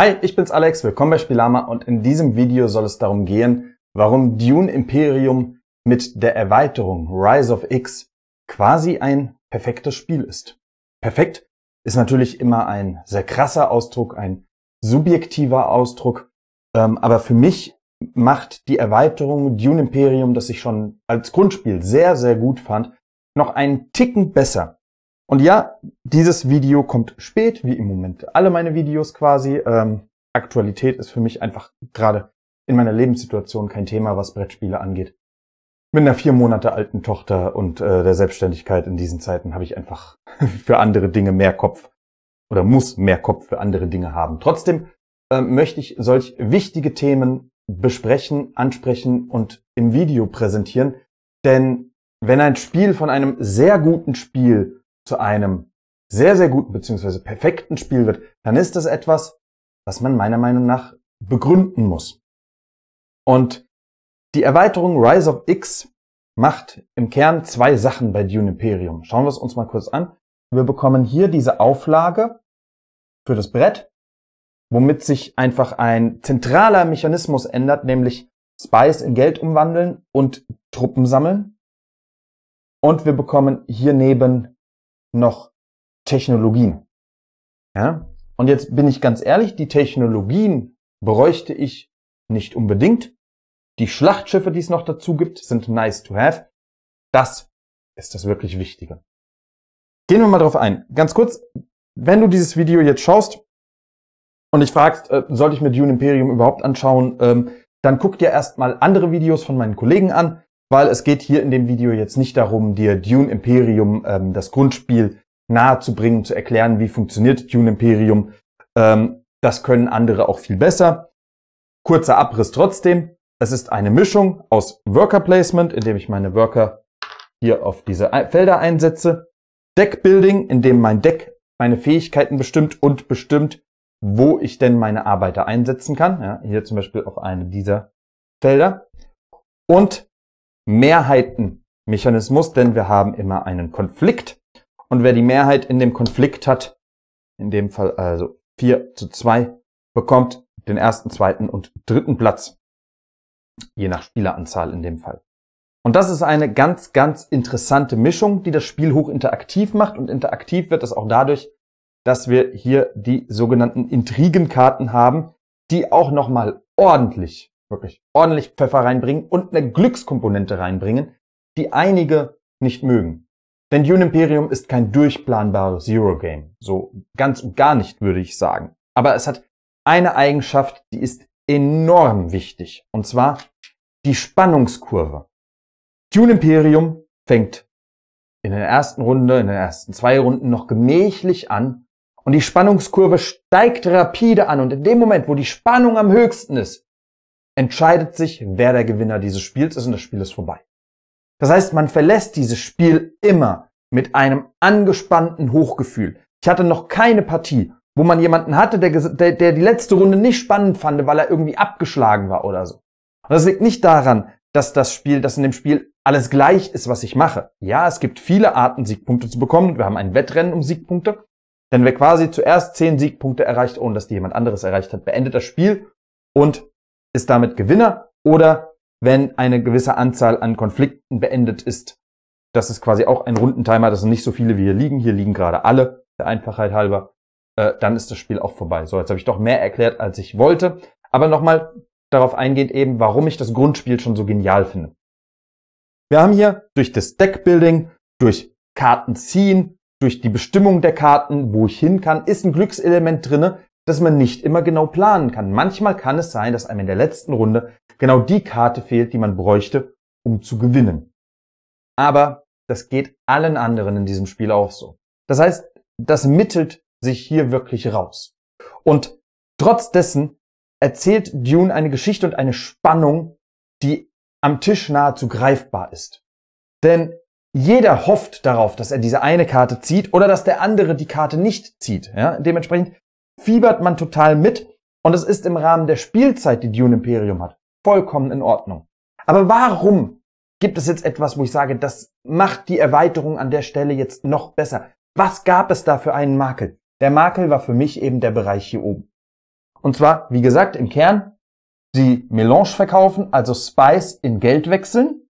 Hi, ich bin's Alex, willkommen bei Spielama und in diesem Video soll es darum gehen, warum Dune Imperium mit der Erweiterung Rise of X quasi ein perfektes Spiel ist. Perfekt ist natürlich immer ein sehr krasser Ausdruck, ein subjektiver Ausdruck, ähm, aber für mich macht die Erweiterung Dune Imperium, das ich schon als Grundspiel sehr, sehr gut fand, noch einen Ticken besser. Und ja, dieses Video kommt spät, wie im Moment alle meine Videos quasi. Ähm, Aktualität ist für mich einfach gerade in meiner Lebenssituation kein Thema, was Brettspiele angeht. Mit einer vier Monate alten Tochter und äh, der Selbstständigkeit in diesen Zeiten habe ich einfach für andere Dinge mehr Kopf oder muss mehr Kopf für andere Dinge haben. Trotzdem äh, möchte ich solch wichtige Themen besprechen, ansprechen und im Video präsentieren, denn wenn ein Spiel von einem sehr guten Spiel zu einem sehr, sehr guten bzw. perfekten Spiel wird, dann ist das etwas, was man meiner Meinung nach begründen muss. Und die Erweiterung Rise of X macht im Kern zwei Sachen bei Dune Imperium. Schauen wir es uns mal kurz an. Wir bekommen hier diese Auflage für das Brett, womit sich einfach ein zentraler Mechanismus ändert, nämlich Spice in Geld umwandeln und Truppen sammeln. Und wir bekommen hier neben noch Technologien. Ja? Und jetzt bin ich ganz ehrlich, die Technologien bräuchte ich nicht unbedingt. Die Schlachtschiffe, die es noch dazu gibt, sind nice to have. Das ist das wirklich Wichtige. Gehen wir mal drauf ein. Ganz kurz, wenn du dieses Video jetzt schaust und dich fragst, äh, sollte ich mir Dune Imperium überhaupt anschauen, ähm, dann guck dir erstmal andere Videos von meinen Kollegen an weil es geht hier in dem Video jetzt nicht darum, dir Dune Imperium, ähm, das Grundspiel, nahezubringen, zu erklären, wie funktioniert Dune Imperium. Ähm, das können andere auch viel besser. Kurzer Abriss trotzdem. Es ist eine Mischung aus Worker Placement, indem ich meine Worker hier auf diese Felder einsetze. Deck Building, indem mein Deck meine Fähigkeiten bestimmt und bestimmt, wo ich denn meine Arbeiter einsetzen kann. Ja, hier zum Beispiel auf eine dieser Felder. Und Mehrheitenmechanismus, denn wir haben immer einen Konflikt. Und wer die Mehrheit in dem Konflikt hat, in dem Fall also 4 zu 2, bekommt den ersten, zweiten und dritten Platz. Je nach Spieleranzahl in dem Fall. Und das ist eine ganz, ganz interessante Mischung, die das Spiel hoch interaktiv macht. Und interaktiv wird es auch dadurch, dass wir hier die sogenannten Intrigenkarten haben, die auch nochmal ordentlich wirklich ordentlich Pfeffer reinbringen und eine Glückskomponente reinbringen, die einige nicht mögen. Denn Dune Imperium ist kein durchplanbares Zero-Game. So ganz und gar nicht, würde ich sagen. Aber es hat eine Eigenschaft, die ist enorm wichtig. Und zwar die Spannungskurve. Dune Imperium fängt in der ersten Runde, in den ersten zwei Runden noch gemächlich an. Und die Spannungskurve steigt rapide an. Und in dem Moment, wo die Spannung am höchsten ist, entscheidet sich, wer der Gewinner dieses Spiels ist und das Spiel ist vorbei. Das heißt, man verlässt dieses Spiel immer mit einem angespannten Hochgefühl. Ich hatte noch keine Partie, wo man jemanden hatte, der, der, der die letzte Runde nicht spannend fand, weil er irgendwie abgeschlagen war oder so. Und das liegt nicht daran, dass das Spiel, dass in dem Spiel alles gleich ist, was ich mache. Ja, es gibt viele Arten, Siegpunkte zu bekommen. Wir haben ein Wettrennen um Siegpunkte. Denn wer quasi zuerst zehn Siegpunkte erreicht, ohne dass die jemand anderes erreicht hat, beendet das Spiel und ist damit Gewinner oder wenn eine gewisse Anzahl an Konflikten beendet ist. Das ist quasi auch ein Rundentimer, das sind nicht so viele wie hier liegen, hier liegen gerade alle, der Einfachheit halber. Äh, dann ist das Spiel auch vorbei. So, jetzt habe ich doch mehr erklärt, als ich wollte. Aber nochmal darauf eingehend eben, warum ich das Grundspiel schon so genial finde. Wir haben hier durch das Deckbuilding, durch Karten ziehen, durch die Bestimmung der Karten, wo ich hin kann, ist ein Glückselement drinne, dass man nicht immer genau planen kann. Manchmal kann es sein, dass einem in der letzten Runde genau die Karte fehlt, die man bräuchte, um zu gewinnen. Aber das geht allen anderen in diesem Spiel auch so. Das heißt, das mittelt sich hier wirklich raus. Und trotz dessen erzählt Dune eine Geschichte und eine Spannung, die am Tisch nahezu greifbar ist. Denn jeder hofft darauf, dass er diese eine Karte zieht oder dass der andere die Karte nicht zieht. Ja? Dementsprechend fiebert man total mit und es ist im Rahmen der Spielzeit, die Dune Imperium hat, vollkommen in Ordnung. Aber warum gibt es jetzt etwas, wo ich sage, das macht die Erweiterung an der Stelle jetzt noch besser? Was gab es da für einen Makel? Der Makel war für mich eben der Bereich hier oben. Und zwar, wie gesagt, im Kern, die Melange verkaufen, also Spice in Geld wechseln,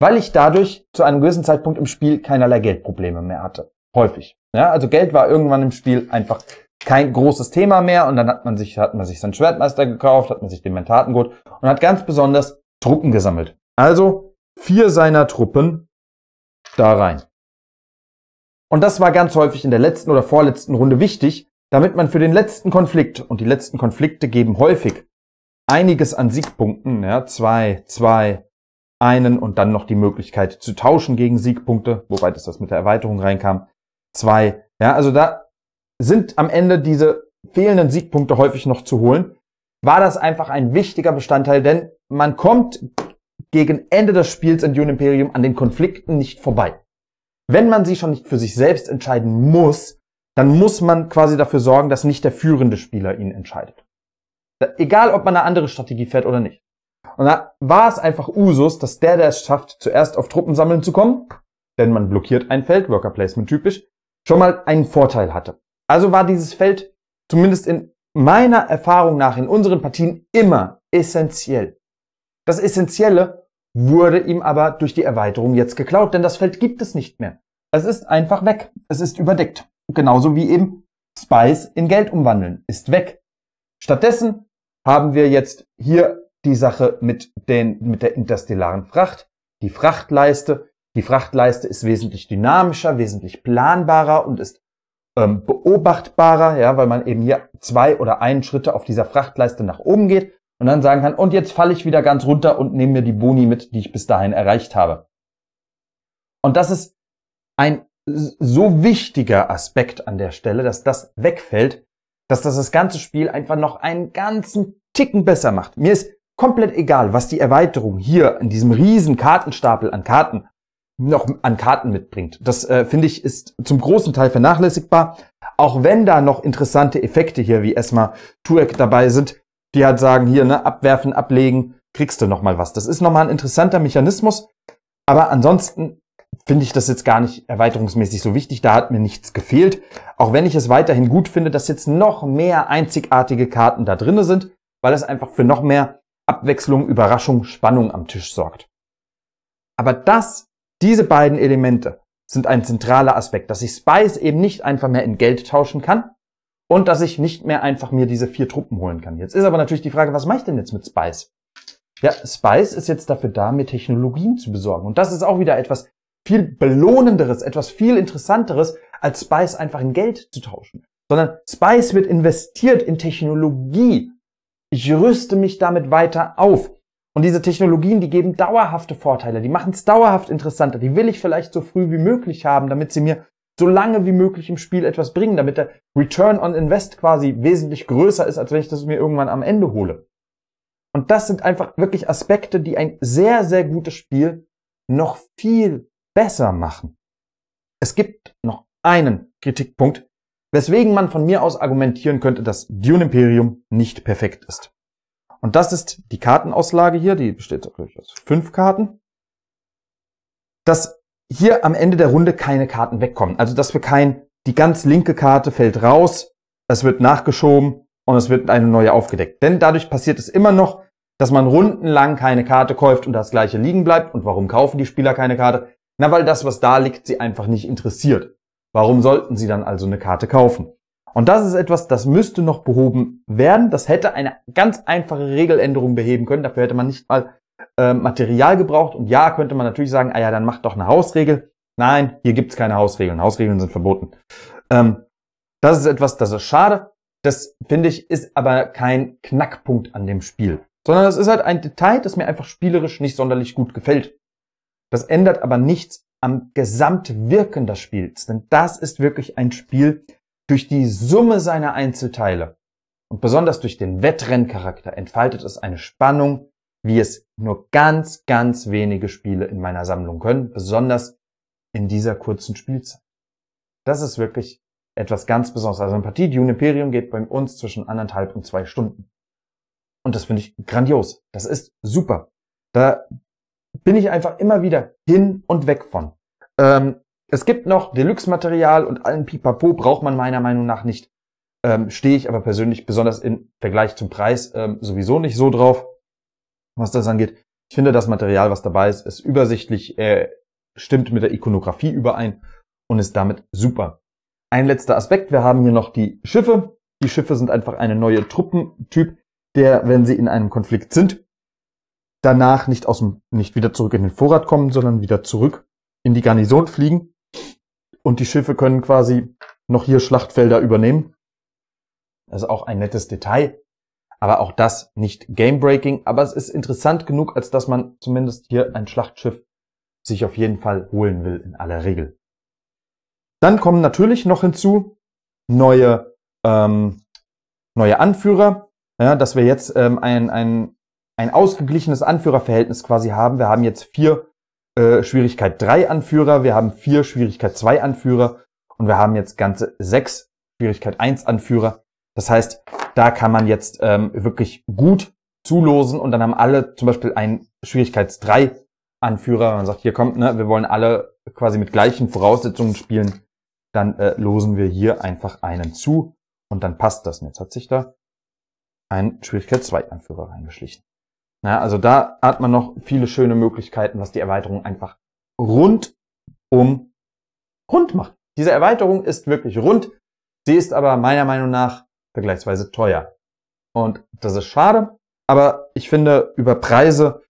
weil ich dadurch zu einem gewissen Zeitpunkt im Spiel keinerlei Geldprobleme mehr hatte. Häufig. Ja, also Geld war irgendwann im Spiel einfach kein großes Thema mehr und dann hat man sich, hat man sich seinen Schwertmeister gekauft, hat man sich den Mentatengurt und hat ganz besonders Truppen gesammelt. Also vier seiner Truppen da rein. Und das war ganz häufig in der letzten oder vorletzten Runde wichtig, damit man für den letzten Konflikt, und die letzten Konflikte geben häufig einiges an Siegpunkten, ja, zwei, zwei, einen und dann noch die Möglichkeit zu tauschen gegen Siegpunkte, wobei das das mit der Erweiterung reinkam, zwei, ja, also da sind am Ende diese fehlenden Siegpunkte häufig noch zu holen, war das einfach ein wichtiger Bestandteil, denn man kommt gegen Ende des Spiels in Dune Imperium an den Konflikten nicht vorbei. Wenn man sie schon nicht für sich selbst entscheiden muss, dann muss man quasi dafür sorgen, dass nicht der führende Spieler ihn entscheidet. Egal, ob man eine andere Strategie fährt oder nicht. Und da war es einfach Usus, dass der, der es schafft, zuerst auf Truppen sammeln zu kommen, denn man blockiert ein Feld, Worker Placement typisch, schon mal einen Vorteil hatte. Also war dieses Feld zumindest in meiner Erfahrung nach in unseren Partien immer essentiell. Das Essentielle wurde ihm aber durch die Erweiterung jetzt geklaut, denn das Feld gibt es nicht mehr. Es ist einfach weg. Es ist überdeckt. Genauso wie eben Spice in Geld umwandeln ist weg. Stattdessen haben wir jetzt hier die Sache mit, den, mit der interstellaren Fracht, die Frachtleiste. Die Frachtleiste ist wesentlich dynamischer, wesentlich planbarer und ist ähm, beobachtbarer, ja, weil man eben hier zwei oder einen Schritte auf dieser Frachtleiste nach oben geht und dann sagen kann, und jetzt falle ich wieder ganz runter und nehme mir die Boni mit, die ich bis dahin erreicht habe. Und das ist ein so wichtiger Aspekt an der Stelle, dass das wegfällt, dass das das ganze Spiel einfach noch einen ganzen Ticken besser macht. Mir ist komplett egal, was die Erweiterung hier in diesem riesen Kartenstapel an Karten noch an Karten mitbringt. Das äh, finde ich ist zum großen Teil vernachlässigbar. Auch wenn da noch interessante Effekte hier wie Esma Tuek dabei sind, die halt sagen, hier, ne, abwerfen, ablegen, kriegst du nochmal was. Das ist nochmal ein interessanter Mechanismus. Aber ansonsten finde ich das jetzt gar nicht erweiterungsmäßig so wichtig. Da hat mir nichts gefehlt. Auch wenn ich es weiterhin gut finde, dass jetzt noch mehr einzigartige Karten da drinne sind, weil es einfach für noch mehr Abwechslung, Überraschung, Spannung am Tisch sorgt. Aber das diese beiden Elemente sind ein zentraler Aspekt, dass ich Spice eben nicht einfach mehr in Geld tauschen kann und dass ich nicht mehr einfach mir diese vier Truppen holen kann. Jetzt ist aber natürlich die Frage, was mache ich denn jetzt mit Spice? Ja, Spice ist jetzt dafür da, mir Technologien zu besorgen. Und das ist auch wieder etwas viel belohnenderes, etwas viel interessanteres, als Spice einfach in Geld zu tauschen. Sondern Spice wird investiert in Technologie. Ich rüste mich damit weiter auf. Und diese Technologien, die geben dauerhafte Vorteile, die machen es dauerhaft interessanter, die will ich vielleicht so früh wie möglich haben, damit sie mir so lange wie möglich im Spiel etwas bringen, damit der Return on Invest quasi wesentlich größer ist, als wenn ich das mir irgendwann am Ende hole. Und das sind einfach wirklich Aspekte, die ein sehr, sehr gutes Spiel noch viel besser machen. Es gibt noch einen Kritikpunkt, weswegen man von mir aus argumentieren könnte, dass Dune Imperium nicht perfekt ist. Und das ist die Kartenauslage hier, die besteht aus fünf Karten. Dass hier am Ende der Runde keine Karten wegkommen. Also dass wir kein, die ganz linke Karte fällt raus, es wird nachgeschoben und es wird eine neue aufgedeckt. Denn dadurch passiert es immer noch, dass man rundenlang keine Karte kauft und das gleiche liegen bleibt. Und warum kaufen die Spieler keine Karte? Na, weil das, was da liegt, sie einfach nicht interessiert. Warum sollten sie dann also eine Karte kaufen? Und das ist etwas, das müsste noch behoben werden. Das hätte eine ganz einfache Regeländerung beheben können. Dafür hätte man nicht mal äh, Material gebraucht. Und ja, könnte man natürlich sagen, ah ja, dann macht doch eine Hausregel. Nein, hier gibt's keine Hausregeln. Hausregeln sind verboten. Ähm, das ist etwas, das ist schade. Das finde ich ist aber kein Knackpunkt an dem Spiel, sondern das ist halt ein Detail, das mir einfach spielerisch nicht sonderlich gut gefällt. Das ändert aber nichts am Gesamtwirken des Spiels, denn das ist wirklich ein Spiel, durch die Summe seiner Einzelteile und besonders durch den Wettrenncharakter entfaltet es eine Spannung, wie es nur ganz, ganz wenige Spiele in meiner Sammlung können, besonders in dieser kurzen Spielzeit. Das ist wirklich etwas ganz Besonderes. Also eine Partie Dune Imperium geht bei uns zwischen anderthalb und zwei Stunden. Und das finde ich grandios. Das ist super. Da bin ich einfach immer wieder hin und weg von. Ähm, es gibt noch Deluxe-Material und allen Pipapo braucht man meiner Meinung nach nicht. Ähm, Stehe ich aber persönlich besonders im Vergleich zum Preis ähm, sowieso nicht so drauf, was das angeht. Ich finde, das Material, was dabei ist, ist übersichtlich, äh, stimmt mit der Ikonografie überein und ist damit super. Ein letzter Aspekt, wir haben hier noch die Schiffe. Die Schiffe sind einfach eine neue Truppentyp, der, wenn sie in einem Konflikt sind, danach nicht aus dem, nicht wieder zurück in den Vorrat kommen, sondern wieder zurück in die Garnison fliegen und die Schiffe können quasi noch hier Schlachtfelder übernehmen. Das ist auch ein nettes Detail. Aber auch das nicht game-breaking. Aber es ist interessant genug, als dass man zumindest hier ein Schlachtschiff sich auf jeden Fall holen will in aller Regel. Dann kommen natürlich noch hinzu neue, ähm, neue Anführer. Ja, dass wir jetzt ähm, ein, ein, ein ausgeglichenes Anführerverhältnis quasi haben. Wir haben jetzt vier äh, Schwierigkeit 3 Anführer, wir haben vier Schwierigkeit 2 Anführer und wir haben jetzt ganze sechs Schwierigkeit 1 Anführer. Das heißt, da kann man jetzt ähm, wirklich gut zulosen und dann haben alle zum Beispiel einen Schwierigkeits 3 Anführer. Wenn Man sagt, hier kommt, ne, wir wollen alle quasi mit gleichen Voraussetzungen spielen. Dann äh, losen wir hier einfach einen zu und dann passt das. Und jetzt hat sich da ein Schwierigkeit 2 Anführer reingeschlichen. Ja, also da hat man noch viele schöne Möglichkeiten, was die Erweiterung einfach rund um rund macht. Diese Erweiterung ist wirklich rund. Sie ist aber meiner Meinung nach vergleichsweise teuer. Und das ist schade. Aber ich finde, über Preise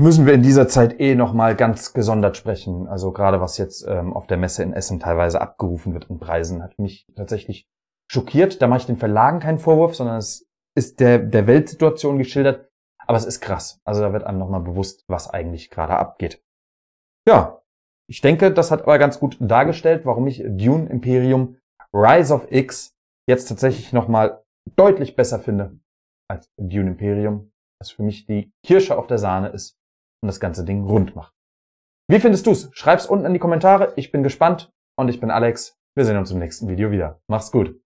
müssen wir in dieser Zeit eh nochmal ganz gesondert sprechen. Also gerade was jetzt ähm, auf der Messe in Essen teilweise abgerufen wird in Preisen, hat mich tatsächlich schockiert. Da mache ich den Verlagen keinen Vorwurf, sondern es ist der, der Weltsituation geschildert. Aber es ist krass. Also da wird einem nochmal bewusst, was eigentlich gerade abgeht. Ja, ich denke, das hat aber ganz gut dargestellt, warum ich Dune Imperium Rise of X jetzt tatsächlich nochmal deutlich besser finde als Dune Imperium, was für mich die Kirsche auf der Sahne ist und das ganze Ding rund macht. Wie findest du's? Schreib's unten in die Kommentare. Ich bin gespannt und ich bin Alex. Wir sehen uns im nächsten Video wieder. Mach's gut.